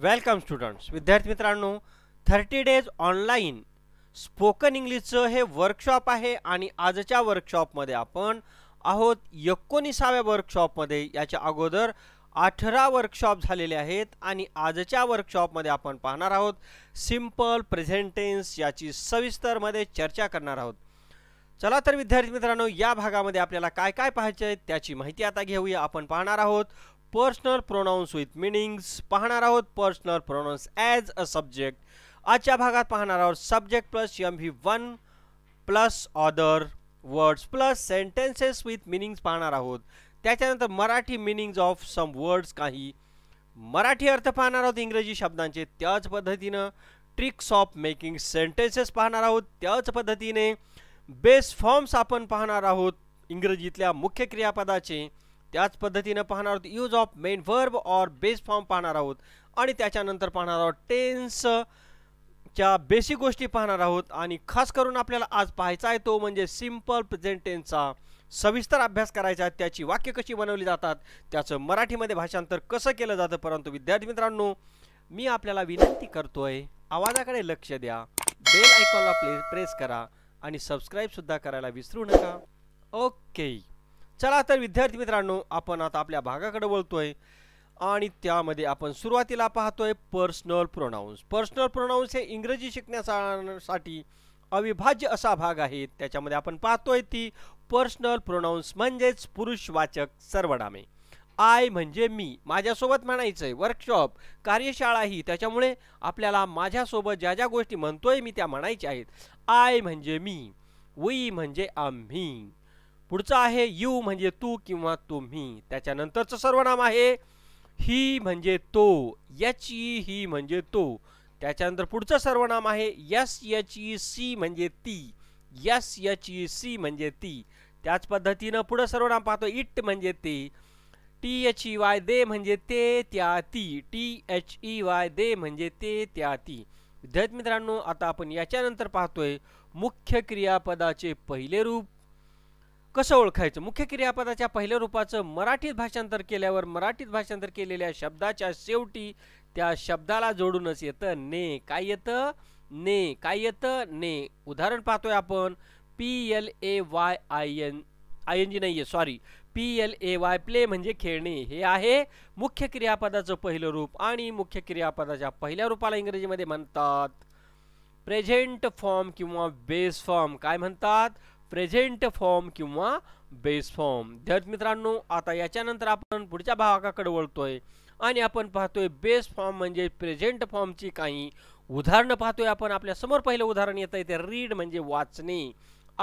welcome students विद्यार्थी मित्रांनो thirty days online spoken इंग्लिशचं हे वर्कशॉप आहे आणि आजच्या वर्कशॉपमध्ये आपण आहोत एकोणीसाव्या वर्कशॉपमध्ये याच्या अगोदर अठरा वर्कशॉप झालेले आहेत आणि आजच्या वर्कशॉपमध्ये आपण पाहणार आहोत सिम्पल प्रेझेंटेन्स याची सविस्तरमध्ये चर्चा करणार आहोत चला तर विद्यार्थी मित्रांनो या भागामध्ये आपल्याला काय काय पाहायचे आहे त्याची माहिती आता घेऊया आपण पाहणार आहोत पर्सनल प्रोनाउन्स विथ मिनिंग्स पाहणार आहोत personal pronouns as a subject आजच्या भागात पाहणार आहोत सब्जेक्ट प्लस यम V one plus other words plus sentences with meanings पाहणार आहोत त्याच्यानंतर Marathi meanings of some words काही मराठी अर्थ पाहणार आहोत इंग्रजी शब्दांचे त्याच पद्धतीनं ट्रिक्स ऑफ मेकिंग सेंटेन्सेस पाहणार आहोत त्याच पद्धतीने बेस फॉर्म्स आपण पाहणार आहोत इंग्रजीतल्या मुख्य क्रियापदाचे त्याच पद्धतीनं पाहणार आहोत use of main verb or base form पाहणार आहोत आणि त्याच्यानंतर पाहणार आहोत टेन्स च्या बेसिक गोष्टी पाहणार आहोत आणि खास करून आपल्याला आज पाहायचा आहे तो म्हणजे सिम्पल प्रेझेंट टेन्सचा सविस्तर अभ्यास करायचा आहे त्याची वाक्य कशी बनवली जातात त्याचं मराठीमध्ये भाषांतर कसं केलं जातं परंतु विद्यार्थी मित्रांनो मी आपल्याला विनंती करतोय आवाजाकडे लक्ष द्या बेल ऐकॉनला प्ले प्रेस करा आणि सबस्क्राईबसुद्धा करायला विसरू नका ओके चला तर विद्यार्थी मित्रांनो आपण आता आपल्या भागाकडे बोलतोय आणि त्यामध्ये आपण सुरुवातीला पाहतोय पर्सनल प्रोनाऊन्स पर्सनल प्रोनाऊन्स हे इंग्रजी शिकण्यासाठी अविभाज्य असा भाग आहे त्याच्यामध्ये आपण पाहतोय ती पर्सनल प्रोनाऊन्स म्हणजेच पुरुषवाचक सर्वनामे आय म्हणजे मी माझ्यासोबत म्हणायचं आहे वर्कशॉप कार्यशाळा ही त्याच्यामुळे आपल्याला माझ्यासोबत ज्या ज्या गोष्टी म्हणतोय मी त्या म्हणायच्या आहेत आय म्हणजे मी वई म्हणजे आम्ही पुढचं आहे यू म्हणजे तू किंवा तुम्ही त्याच्यानंतरचं सर्वनाम आहे ही म्हणजे तो यच ई ही म्हणजे तो त्याच्यानंतर पुढचं सर्वनाम आहे यस यच ई सी म्हणजे ती यस यच ई सी म्हणजे ती त्याच पद्धतीनं पुढं सर्वनाम पाहतो इट म्हणजे ते T H E Y they म्हणजे ते त्या ती T H E Y they म्हणजे ते त्या ती विद्यार्थी मित्रांनो आता आपण याच्यानंतर पाहतोय मुख्य क्रियापदाचे पहिले रूप कसं ओळखायचं मुख्य क्रियापदाच्या पहिल्या रूपाचं मराठीत भाषांतर केल्यावर मराठीत भाषांतर केलेल्या शब्दाच्या शेवटी त्या शब्दाला जोडूनच येतं ने काय येतं ने काय येतं ने उदाहरण पाहतोय आपण P L A Y I N I N G नाही आहे sorry P L A Y play म्हणजे खेळणे हे आहे मुख्य क्रियापदाचं पहिलं रूप आणि मुख्य क्रियापदाच्या पहिल्या रूपाला इंग्रजीमध्ये म्हणतात प्रेझेंट फॉर्म किंवा बेस फॉर्म काय म्हणतात प्रेझेंट फॉर्म किंवा बेस फॉर्म तर मित्रांनो आता याच्यानंतर आपण पुढच्या भागाकडे वळतोय आणि आपण पाहतोय बेस फॉर्म म्हणजे प्रेझेंट फॉर्मची काही उदाहरणं पाहतोय आपण आपल्या समोर पहिलं उदाहरण आहे ते रीड म्हणजे वाचणे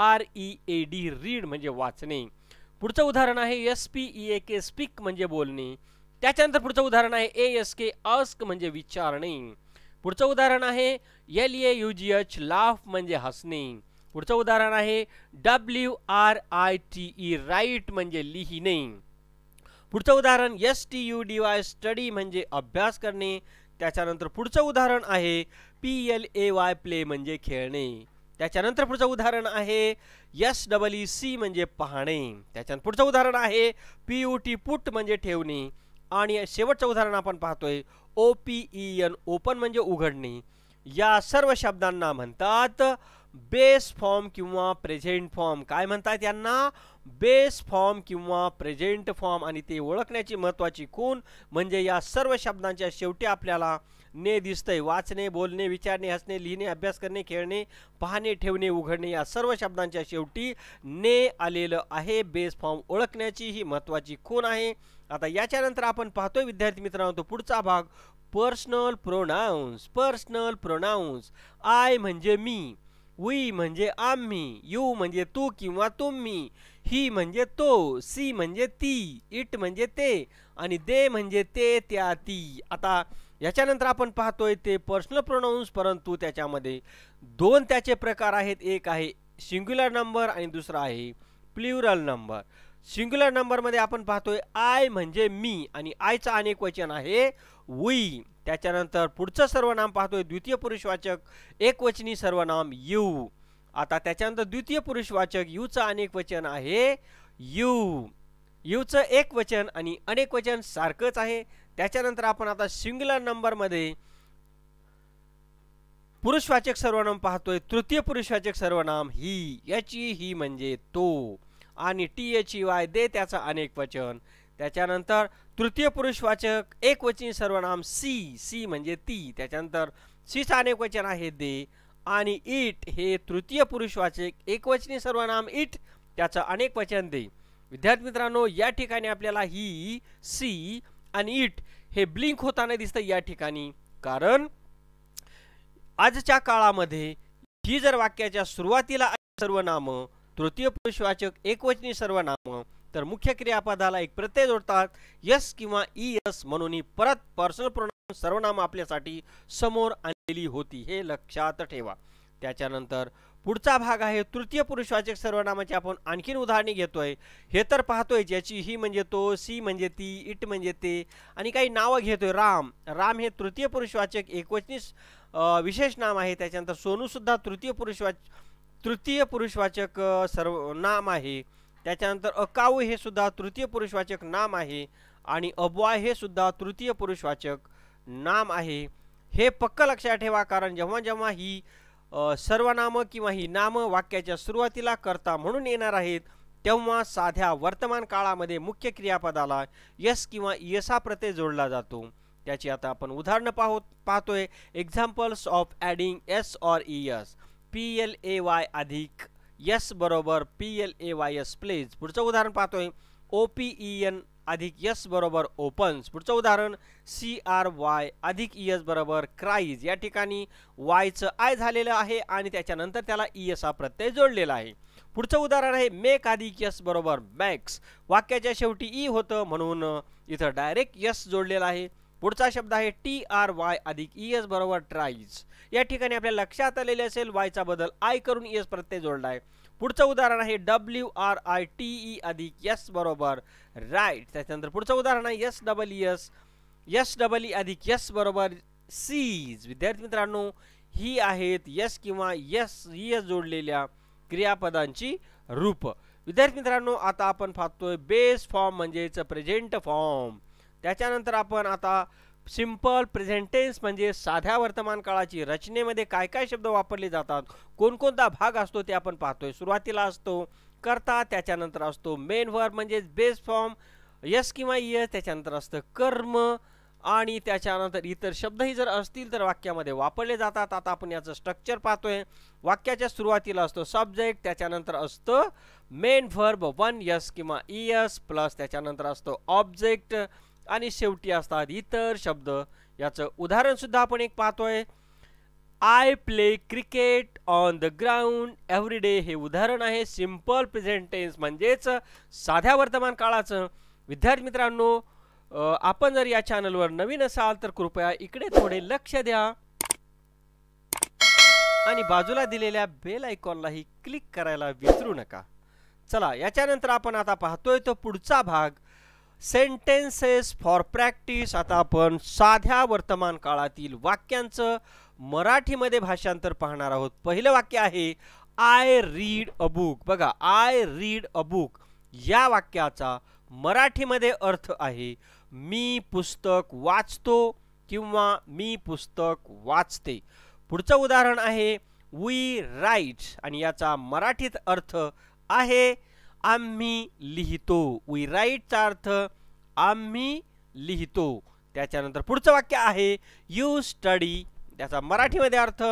R E A D read म्हणजे वाचणे पुढचं उदाहरण आहे S P E A K speak म्हणजे बोलणे त्याच्यानंतर पुढचं उदाहरण आहे ए एस के अस्क म्हणजे विचारणे पुढचं उदाहरण आहे L A U G H laugh म्हणजे हसणे पुढचं उदाहरण आहे W R I T E write म्हणजे लिहिणे पुढचं उदाहरण S T U D Y study म्हणजे अभ्यास करणे त्याच्यानंतर पुढचं उदाहरण आहे P L A Y play म्हणजे खेळणे त्याच्यानंतर पुढचं उदाहरण आहे एस डबल सी म्हणजे पाहणे त्याच्यानंतर पुढचं उदाहरण आहे पी यू टी पुट म्हणजे ठेवणे आणि शेवटचं उदाहरण आपण पाहतोय O P E N open म्हणजे उघडणे या सर्व शब्दांना म्हणतात बेस फॉर्म किंवा प्रेझेंट फॉर्म काय म्हणतात यांना बेस फॉर्म किंवा प्रेझेंट फॉर्म आणि ते ओळखण्याची महत्वाची खूण म्हणजे या सर्व शब्दांच्या शेवटी आपल्याला ने दिसतंय वाचणे बोलणे विचारणे हसणे लिहिणे अभ्यास करणे खेळणे पाहणे ठेवणे उघडणे या सर्व शब्दांच्या शेवटी ने आलेलं आहे बेस फॉर्म ओळखण्याची ही महत्वाची खूण आहे आता याच्यानंतर आपण पाहतोय विद्यार्थी मित्रांनो तो पुढचा भाग personal pronouns personal pronouns I म्हणजे मी वी म्हणजे आम्ही यू म्हणजे तू किंवा तुम्ही ही म्हणजे तो सी म्हणजे ती इट म्हणजे ते आणि दे म्हणजे ते त्या ती आता याच्यानंतर आपण पाहतोय ते पर्सनल प्रोनाउन्स परंतु त्याच्यामध्ये दोन त्याचे प्रकार आहेत एक आहे सिंग्युलर नंबर आणि दुसरा आहे प्ल्युरल नंबर सिंग्युलर नंबरमध्ये आपण पाहतोय आय म्हणजे मी आणि आयचं अनेक वचन आहे वी त्याच्यानंतर पुढचं सर्वनाम पाहतोय द्वितीय पुरुषवाचक एकवचनी सर्वनाम यू आता त्याच्यानंतर द्वितीय पुरुषवाचक यूचं अनेक वचन आहे यू यूचं एक वचन आणि अनेक वचन सारखंच आहे त्याच्यानंतर आपण आता सिंग्युलर नंबरमध्ये पुरुषवाचक सर्वनाम पाहतोय तृतीय पुरुषवाचक सर्वनाम ही याची ही म्हणजे तो आणि T H E Y they त्याचा अनेक वचन त्याच्यानंतर तृतीय पुरुषवाचक एकवचनी सर्वनाम सी सी म्हणजे ती त्याच्यानंतर सीचं अनेक वचन आहे दे आणि इट हे तृतीय पुरुषवाचक एकवचनी सर्वनाम इट त्याचं अनेक वचन दे विद्यार्थी मित्रांनो या ठिकाणी आपल्याला ही सी आणि इट हे ब्लिंक होताना दिसतं या ठिकाणी कारण आजच्या काळामध्ये ही जर वाक्याच्या सुरुवातीला सर्वनाम तृतीय पुरुषवाचक एकवचनी नाम तर मुख्य क्रियापदाला एक प्रत्यय जोडतात यस किंवा ई यस म्हणून परत पर्सनल प्रोनाम सर्वनाम आपल्यासाठी समोर आणलेली होती हे लक्षात ठेवा त्याच्यानंतर पुढचा भाग आहे तृतीय पुरुषवाचक सर्वनामाची आपण आणखीन उदाहरणे घेतोय हे तर पाहतोय ज्याची ही म्हणजे तो सी म्हणजे ती इट म्हणजे ते आणि काही नावं घेतोय राम राम हे तृतीय पुरुषवाचक एकवचनीस विशेष नाम आहे त्याच्यानंतर सोनू सुद्धा तृतीय पुरुषवाच तृतीय पुरुषवाचक सर्व नाम आहे त्याच्यानंतर अकाऊ हे सुद्धा तृतीय पुरुषवाचक नाम आहे आणि अबवा हे सुद्धा तृतीय पुरुषवाचक नाम आहे हे पक्क लक्षात ठेवा कारण जेव्हा जेव्हा ही सर्वनामं किंवा ही नामं वाक्याच्या सुरुवातीला करता म्हणून येणार आहेत तेव्हा साध्या वर्तमान काळामध्ये मुख्य क्रियापदाला यस किंवा यसा प्रत्यय जोडला जातो त्याची आता आपण उदाहरणं पाहू पाहतोय examples of adding S or E S P L A Y अधिक यस बरोबर P L A Y S plays पुढचं उदाहरण पाहतोय ओ पी ई एन अधिक यस बरोबर ओपन्स पुढचं उदाहरण सी आर वाय अधिक ई e एस बरोबर क्राईज या ठिकाणी वायचं आय झालेलं आहे आणि त्याच्यानंतर त्याला ई e एस हा प्रत्यय जोडलेला आहे पुढचं उदाहरण आहे मेक अधिक यस बरोबर मॅक्स वाक्याच्या शेवटी ई e होतं म्हणून इथं डायरेक्ट यस जोडलेलं आहे पुढचा शब्द आहे टी आर वाय अधिक ई e एस बरोबर ट्राईज या ठिकाणी आपल्या लक्षात आलेले असेल वायचा बदल आय करून ई e एस प्रत्यय जोडला आहे पुढचं उदाहरण आहे W R I T E अधिक एस बरोबर राईट त्याच्यानंतर पुढचं उदाहरण आहे S double S S double E अधिक एस बरोबर सीज विद्यार्थी मित्रांनो ही आहेत यस किंवा यस ई एस जोडलेल्या क्रियापदांची रूप विद्यार्थी मित्रांनो आता आपण पाहतोय बेस फॉर्म म्हणजेच प्रेझेंट फॉर्म त्याच्यानंतर आपण आता सिम्पल प्रेझेंटेन्स म्हणजे साध्या वर्तमान काळाची रचनेमध्ये काय काय शब्द वापरले जातात कोणकोणता भाग असतो ते आपण पाहतोय सुरुवातीला असतो करता त्याच्यानंतर असतो मेन वर्ब म्हणजे बेस फॉर्म यस किंवा यस त्याच्यानंतर असतं कर्म आणि त्याच्यानंतर इतर शब्दही जर असतील तर वाक्यामध्ये वापरले जातात आता आपण याचं स्ट्रक्चर पाहतोय वाक्याच्या सुरुवातीला असतो सब्जेक्ट त्याच्यानंतर असतं मेन व्हर्ब वन यस किंवा ई यस प्लस त्याच्यानंतर असतो ऑब्जेक्ट आणि शेवटी असतात इतर शब्द याचं सुद्धा आपण एक पाहतोय I play cricket on the ground every day हे उदाहरण आहे सिम्पल प्रेझेंटेन्स म्हणजेच साध्या वर्तमान काळाचं विद्यार्थी मित्रांनो आपण जर या चॅनलवर नवीन असाल तर कृपया इकडे थोडे लक्ष द्या आणि बाजूला दिलेल्या बेल आयकॉनलाही क्लिक करायला विसरू नका चला याच्यानंतर आपण आता पाहतोय तो पुढचा भाग सेंटेन्सेस फॉर प्रॅक्टिस आता आपण साध्या वर्तमान काळातील वाक्यांचं मराठीमध्ये भाषांतर पाहणार आहोत पहिलं वाक्य आहे आय रीड अ बुक बघा आय रीड अ बुक या वाक्याचा मराठीमध्ये अर्थ आहे मी पुस्तक वाचतो किंवा मी पुस्तक वाचते पुढचं उदाहरण आहे वी राईट्स आणि याचा मराठीत अर्थ आहे आम्ही लिहितो वी राईटचा अर्थ आम्ही लिहितो त्याच्यानंतर पुढचं वाक्य आहे यू स्टडी त्याचा मराठीमध्ये अर्थ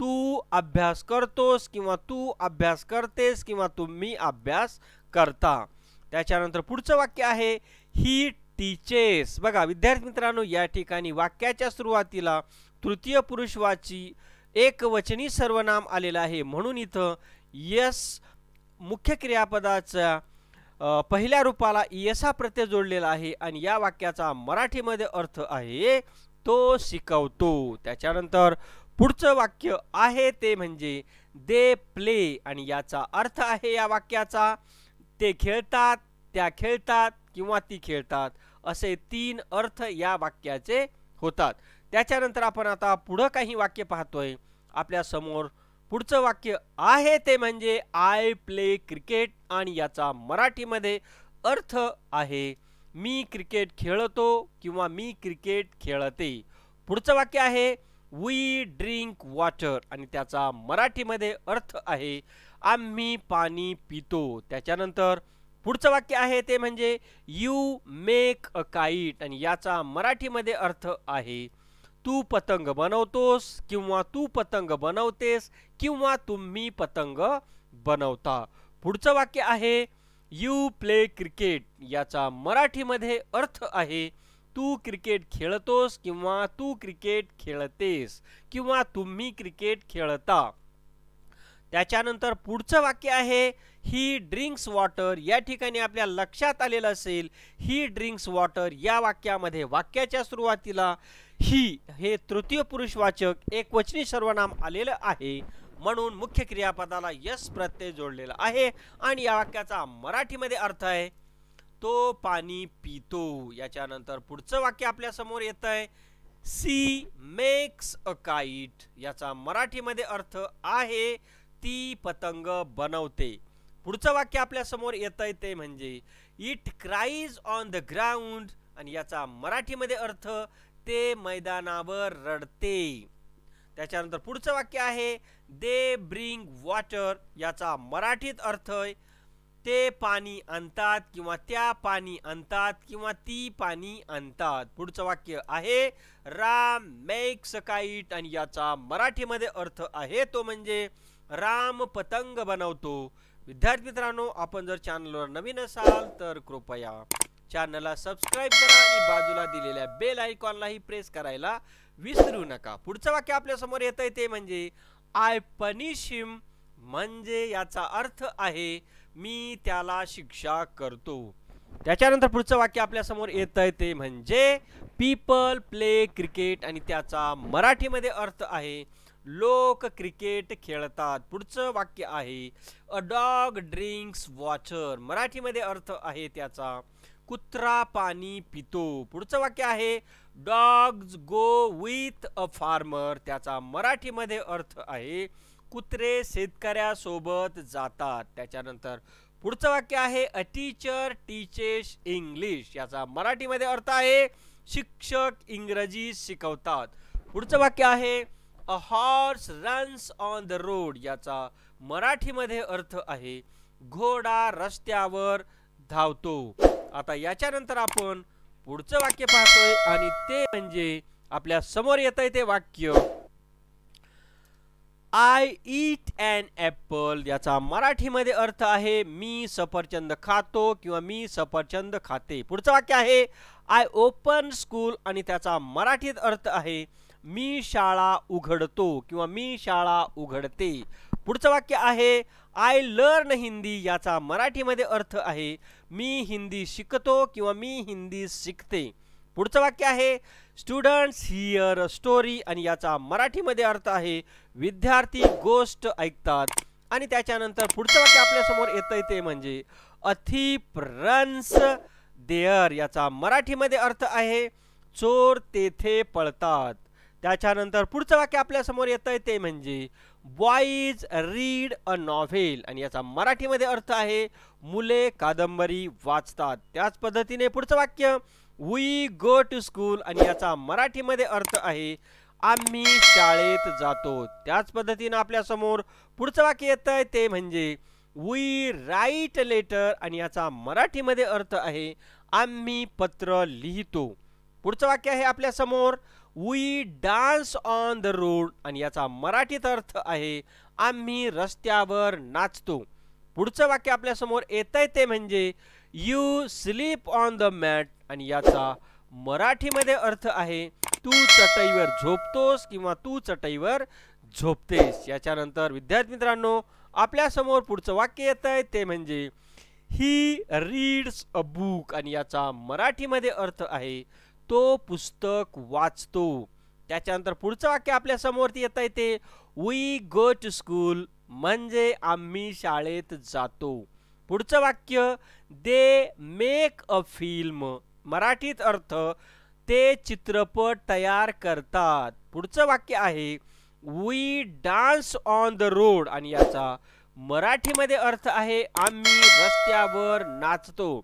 तू अभ्यास करतोस किंवा तू अभ्यास करतेस किंवा तुम्ही अभ्यास करता त्याच्यानंतर पुढचं वाक्य आहे ही टीचेस बघा विद्यार्थी मित्रांनो या ठिकाणी वाक्याच्या सुरुवातीला तृतीय पुरुषवाची एकवचनी सर्वनाम आलेलं आहे म्हणून इथं यस मुख्य क्रियापदाचा पहिल्या रूपाला इयसा प्रत्यय जोडलेला आहे आणि या वाक्याचा मराठीमध्ये अर्थ आहे तो शिकवतो त्याच्यानंतर पुढचं वाक्य आहे ते म्हणजे दे प्ले आणि याचा अर्थ आहे या वाक्याचा ते खेळतात त्या खेळतात किंवा ती खेळतात असे तीन अर्थ या वाक्याचे होतात त्याच्यानंतर आपण आता पुढं काही वाक्य पाहतोय आपल्या समोर पुढचं वाक्य आहे ते म्हणजे आय प्ले क्रिकेट आणि याचा मराठीमध्ये अर्थ आहे मी क्रिकेट खेळतो किंवा मी क्रिकेट खेळते पुढचं वाक्य आहे वी ड्रिंक वॉटर आणि त्याचा मराठीमध्ये अर्थ आहे आम्ही पाणी पितो त्याच्यानंतर पुढचं वाक्य आहे ते म्हणजे यू मेक अ काईट आणि याचा मराठीमध्ये अर्थ आहे तू पतंग बनवतोस किंवा तू पतंग बनवतेस किंवा तुम्ही पतंग बनवता पुढचं वाक्य आहे यू प्ले क्रिकेट याचा मराठीमध्ये अर्थ आहे तू क्रिकेट खेळतोस किंवा तू क्रिकेट खेळतेस किंवा तुम्ही क्रिकेट खेळता त्याच्यानंतर पुढचं वाक्य आहे ही ड्रिंक्स वॉटर या ठिकाणी आपल्या लक्षात आलेलं असेल ही ड्रिंक्स वॉटर या वाक्यामध्ये वाक्याच्या सुरुवातीला ही हे तृतीय पुरुषवाचक एकवचनी सर्वनाम आलेलं आहे म्हणून मुख्य क्रियापदाला यश प्रत्यय जोडलेला आहे आणि या वाक्याचा मराठीमध्ये अर्थ आहे तो पाणी पितो याच्यानंतर पुढचं वाक्य आपल्या समोर येत आहे सी मेक्स अ काईट याचा मराठीमध्ये अर्थ आहे ती पतंग बनवते पुढचं वाक्य आपल्या समोर येत आहे ते म्हणजे it cries on the ground आणि याचा मराठीमध्ये अर्थ ते मैदानावर रडते त्याच्यानंतर पुढचं वाक्य आहे दे ब्रिंग वॉटर याचा मराठीत अर्थ आहे ते पाणी आणतात किंवा त्या पाणी आणतात किंवा ती पाणी आणतात पुढचं वाक्य आहे राम मेक सकाईट आणि याचा मराठीमध्ये अर्थ आहे तो म्हणजे राम पतंग बनवतो विद्यार्थी मित्रांनो आपण जर चॅनलवर नवीन असाल तर कृपया चॅनलला सबस्क्राईब करा आणि बाजूला दिलेल्या बेल आयकॉनलाही प्रेस करायला विसरू नका पुढचं वाक्य आपल्यासमोर येत आहे ते म्हणजे आय पनिश हिम म्हणजे याचा अर्थ आहे मी त्याला शिक्षा करतो त्याच्यानंतर पुढचं वाक्य आपल्यासमोर येत आहे ते म्हणजे पीपल प्ले क्रिकेट आणि त्याचा मराठीमध्ये अर्थ आहे लोक क्रिकेट खेळतात पुढचं वाक्य आहे अ डॉग ड्रिंक्स वॉचर मराठीमध्ये अर्थ आहे त्याचा कुत्रा पाणी पितो पुढचं वाक्य आहे dogs go with a farmer त्याचा मराठीमध्ये अर्थ आहे कुत्रे शेतकऱ्यासोबत जातात त्याच्यानंतर पुढचं वाक्य आहे अ टीचर टीचेस इंग्लिश याचा मराठीमध्ये अर्थ आहे शिक्षक इंग्रजी शिकवतात पुढचं वाक्य आहे a horse runs on the road याचा मराठीमध्ये अर्थ आहे घोडा रस्त्यावर धावतो आता याच्यानंतर आपण पुढचं वाक्य पाहतोय आणि ते म्हणजे आपल्या समोर येत आहे ते वाक्य आय ईट अँड ऍपल याचा मराठीमध्ये अर्थ आहे मी सफरचंद खातो किंवा मी सफरचंद खाते पुढचं वाक्य आहे आय ओपन स्कूल आणि त्याचा मराठीत अर्थ आहे मी शाळा उघडतो किंवा मी शाळा उघडते पुढचं वाक्य आहे आय लर्न हिंदी याचा मराठीमध्ये अर्थ आहे मी हिंदी शिकतो किंवा मी हिंदी शिकते पुढचं वाक्य आहे स्टुडंट्स हिअर अ स्टोरी आणि याचा मराठीमध्ये अर्थ आहे विद्यार्थी गोष्ट ऐकतात आणि त्याच्यानंतर पुढचं वाक्य आपल्यासमोर येतंय ते म्हणजे अथी रन्स देअर याचा मराठीमध्ये अर्थ आहे चोर तेथे पळतात त्याच्यानंतर पुढचं वाक्य आपल्यासमोर येतंय ते म्हणजे बॉईज रीड अ नॉव्हेल आणि याचा मराठीमध्ये अर्थ आहे मुले कादंबरी वाचतात त्याच पद्धतीने पुढचं वाक्य वी गो टू स्कूल आणि याचा मराठीमध्ये अर्थ आहे आम्ही शाळेत जातो त्याच आपल्या आपल्यासमोर पुढचं वाक्य येत आहे ते म्हणजे वी राईट लेटर आणि याचा मराठीमध्ये अर्थ आहे आम्ही पत्र लिहितो पुढचं वाक्य आहे आपल्यासमोर we dance on the road आणि याचा मराठीत अर्थ आहे आम्ही रस्त्यावर नाचतो पुढचं वाक्य आपल्यासमोर येत आहे ते म्हणजे you sleep on the mat आणि याचा मराठीमध्ये अर्थ आहे तू चटईवर झोपतोस किंवा तू चटईवर झोपतेस याच्यानंतर विद्यार्थी मित्रांनो आपल्यासमोर पुढचं वाक्य येत आहे ते म्हणजे ही रीड्स अ बुक आणि याचा मराठीमध्ये अर्थ आहे तो पुस्तक वाचतो त्याच्यानंतर पुढचं वाक्य आपल्या समोरती येता येते वी गो टू स्कूल म्हणजे आम्ही शाळेत जातो पुढचं वाक्य दे मेक अ फिल्म मराठीत अर्थ ते चित्रपट तयार करतात पुढचं वाक्य आहे we dance on the road आणि याचा मराठीमध्ये अर्थ आहे आम्ही रस्त्यावर नाचतो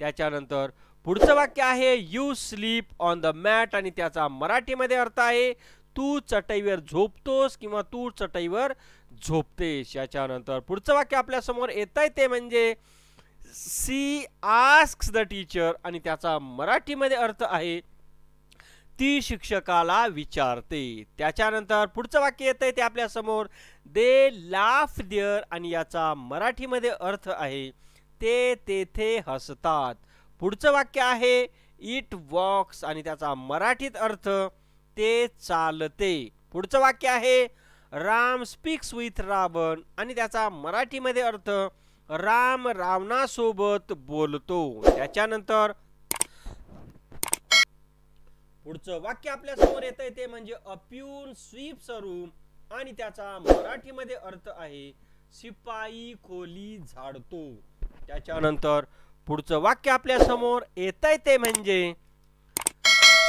त्याच्यानंतर पुढचं वाक्य आहे you sleep on the mat आणि त्याचा मराठीमध्ये अर्थ आहे तू चटईवर झोपतोस किंवा तू चटईवर झोपतेस याच्यानंतर पुढचं वाक्य आपल्यासमोर येत आहे ते म्हणजे सी आस्क द टीचर आणि त्याचा मराठीमध्ये अर्थ आहे ती शिक्षकाला विचारते त्याच्यानंतर पुढचं वाक्य येत आहे ते आपल्यासमोर दे लाफ देअर आणि याचा मराठीमध्ये अर्थ आहे ते तेथे हसतात पुढचं वाक्य आहे इट वॉक्स आणि त्याचा मराठीत अर्थ ते चालते पुढचं वाक्य आहे राम स्पीक्स विथ रावण आणि त्याचा मराठीमध्ये अर्थ राम रावणासोबत बोलतो त्याच्यानंतर पुढचं वाक्य आपल्या समोर येत ते म्हणजे अप्युन स्वीप सरूम आणि त्याचा मराठीमध्ये अर्थ आहे शिपाई खोली झाडतो त्याच्यानंतर पुढचं वाक्य आपल्या समोर येत आहे ते म्हणजे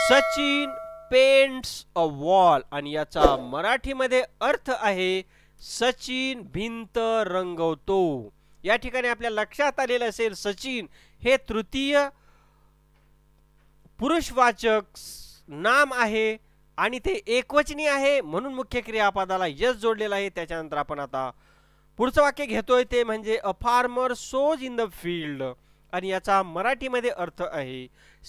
सचिन पेंट्स अ वॉल आणि याचा मराठीमध्ये अर्थ आहे सचिन भिंत रंगवतो या ठिकाणी आपल्या लक्षात आलेलं असेल सचिन हे तृतीय पुरुषवाचक नाम आहे आणि ते एकवचनी आहे म्हणून मुख्य क्रियापदाला यश जोडलेलं आहे त्याच्यानंतर आपण आता पुढचं वाक्य घेतोय ते म्हणजे a farmer sows in the field आणि याचा मराठीमध्ये अर्थ आहे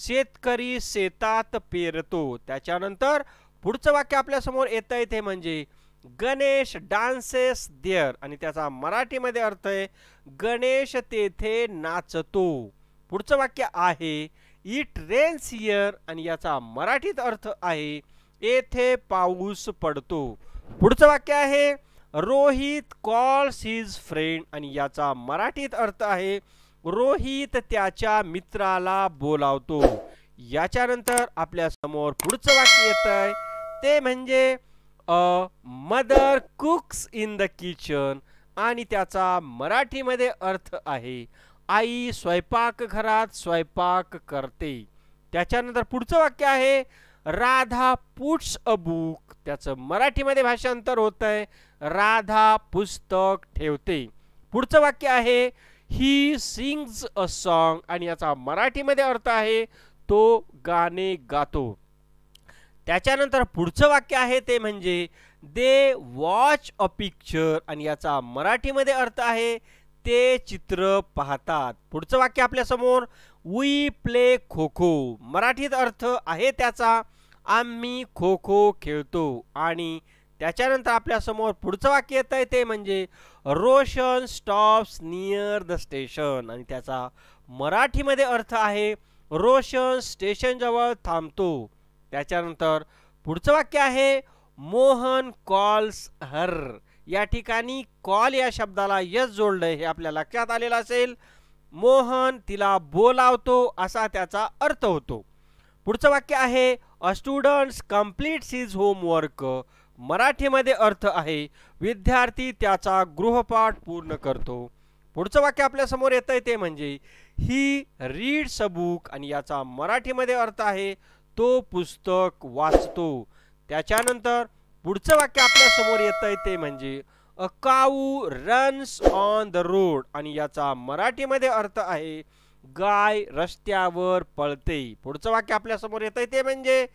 शेतकरी शेतात पेरतो त्याच्यानंतर पुढचं वाक्य आपल्यासमोर येत आहे ते म्हणजे गणेश डान्सेस देअर आणि त्याचा मराठीमध्ये अर्थ आहे गणेश तेथे नाचतो पुढचं वाक्य आहे इट रेन्स हिअर आणि याचा मराठीत अर्थ आहे येथे पाऊस पडतो पुढचं वाक्य आहे रोहित कॉल्स हिज फ्रेंड आणि याचा मराठीत अर्थ आहे रोहित त्याच्या मित्राला बोलावतो याच्यानंतर आपल्या समोर पुढचं वाक्य येत आहे ते म्हणजे a mother cooks in the kitchen आणि त्याचा मराठीमध्ये अर्थ आहे आई स्वयंपाक घरात स्वयंपाक करते त्याच्यानंतर पुढचं वाक्य आहे राधा पुट्स अ बुक त्याचं मराठीमध्ये भाषांतर होत आहे राधा पुस्तक ठेवते पुढचं वाक्य आहे ही सिंग्ज अ सॉन्ग आणि याचा मराठीमध्ये अर्थ आहे तो गाणे गातो त्याच्यानंतर पुढचं वाक्य आहे ते म्हणजे दे वॉच अ पिक्चर आणि याचा मराठीमध्ये अर्थ आहे ते चित्र पाहतात पुढचं वाक्य आपल्यासमोर वी प्ले खो खो मराठीत अर्थ आहे त्याचा आम्ही खो खो खेळतो आणि त्याच्यानंतर आपल्यासमोर पुढचं वाक्य येत आहे ते म्हणजे Roshan stops near the station आणि त्याचा मराठीमध्ये अर्थ आहे रोशन स्टेशनजवळ थांबतो त्याच्यानंतर पुढचं वाक्य आहे मोहन कॉल्स हर या ठिकाणी कॉल या शब्दाला यश जोडलं हे आपल्या लक्षात आलेलं असेल मोहन तिला बोलावतो असा त्याचा अर्थ होतो पुढचं वाक्य आहे a students completes his homework मराठीमध्ये अर्थ आहे विद्यार्थी त्याचा गृहपाठ पूर्ण करतो पुढचं वाक्य आपल्यासमोर येत आहे ते म्हणजे ही रीड अ बुक आणि याचा मराठीमध्ये अर्थ आहे तो पुस्तक वाचतो त्याच्यानंतर पुढचं वाक्य आपल्यासमोर येत आहे ते म्हणजे a cow runs on the road आणि याचा मराठीमध्ये अर्थ आहे गाय रस्त्यावर पळते पुढचं वाक्य आपल्यासमोर येत आहे ते म्हणजे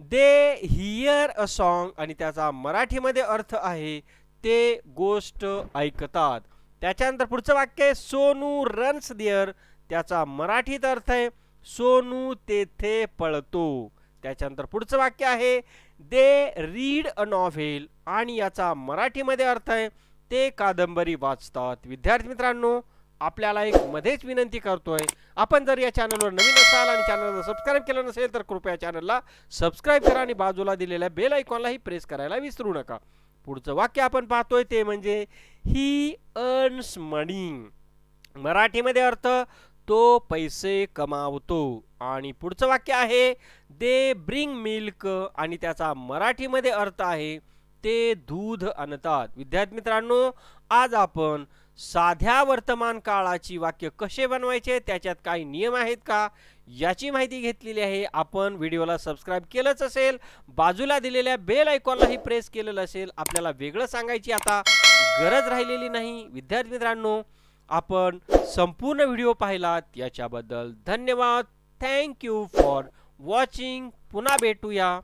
दे हियर अ सॉन्ग आणि त्याचा मराठीमध्ये अर्थ आहे ते गोष्ट ऐकतात त्याच्यानंतर पुढचं वाक्य आहे सोनू रन्स दिअर त्याचा मराठीत अर्थ आहे सोनू तेथे पळतो त्याच्यानंतर पुढचं वाक्य आहे दे रीड अ नॉव्हेल आणि याचा मराठीमध्ये अर्थ आहे ते कादंबरी वाचतात विद्यार्थी मित्रांनो आपल्याला एक मध्येच विनंती करतोय आपण जर या चॅनलवर नवीन असाल आणि चॅनलला सबस्क्राईब केलं नसेल तर कृपया चॅनलला सबस्क्राईब करा आणि बाजूला दिलेल्या बेल आयकॉनलाही प्रेस करायला विसरू नका पुढचं वाक्य आपण पाहतोय ते म्हणजे ही अर्न्स मनी मराठीमध्ये अर्थ तो पैसे कमावतो आणि पुढचं वाक्य आहे दे ब्रिंग मिल्क आणि त्याचा मराठीमध्ये अर्थ आहे ते दूध आणतात विद्यार्थी मित्रांनो आज आपण साध्या वर्तमान काळाची वाक्य कसे बनवायचे त्याच्यात काही नियम आहेत का याची माहिती घेतलेली आहे आपण व्हिडिओला सबस्क्राईब केलंच असेल बाजूला दिलेल्या बेल आयकॉनलाही प्रेस केलेलं असेल आपल्याला वेगळं सांगायची आता गरज राहिलेली नाही विद्यार्थी मित्रांनो आपण संपूर्ण व्हिडिओ पाहिलात याच्याबद्दल धन्यवाद थँक्यू फॉर वॉचिंग पुन्हा भेटूया